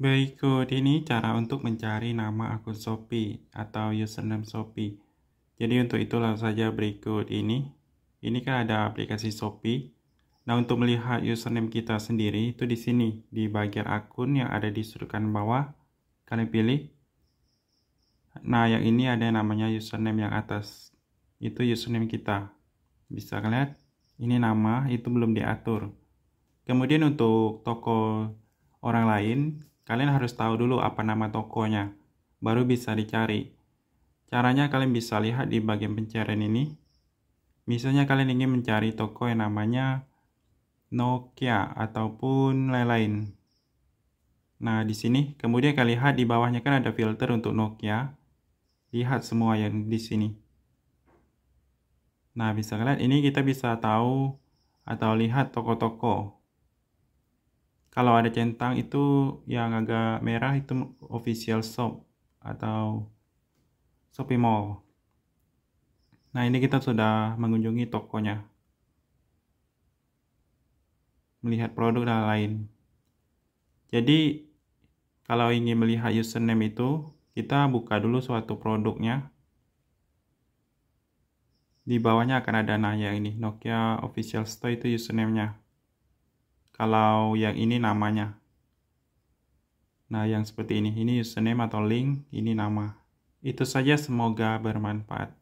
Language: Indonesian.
Berikut ini cara untuk mencari nama akun Shopee atau username Shopee. Jadi untuk itu langsung saja berikut ini. Ini kan ada aplikasi Shopee. Nah untuk melihat username kita sendiri itu di sini di bagian akun yang ada di sudut kanan bawah kalian pilih. Nah yang ini ada yang namanya username yang atas itu username kita. Bisa kalian lihat ini nama itu belum diatur. Kemudian untuk toko orang lain Kalian harus tahu dulu apa nama tokonya, baru bisa dicari. Caranya kalian bisa lihat di bagian pencarian ini. Misalnya kalian ingin mencari toko yang namanya Nokia ataupun lain-lain. Nah, di sini kemudian kalian lihat di bawahnya kan ada filter untuk Nokia. Lihat semua yang di sini. Nah, bisa kalian ini kita bisa tahu atau lihat toko-toko kalau ada centang itu yang agak merah itu official shop atau Shopee Mall. Nah ini kita sudah mengunjungi tokonya. Melihat produk dan lain. Jadi kalau ingin melihat username itu, kita buka dulu suatu produknya. Di bawahnya akan ada nah yang ini, Nokia Official Store itu username-nya kalau yang ini namanya nah yang seperti ini ini username atau link ini nama itu saja semoga bermanfaat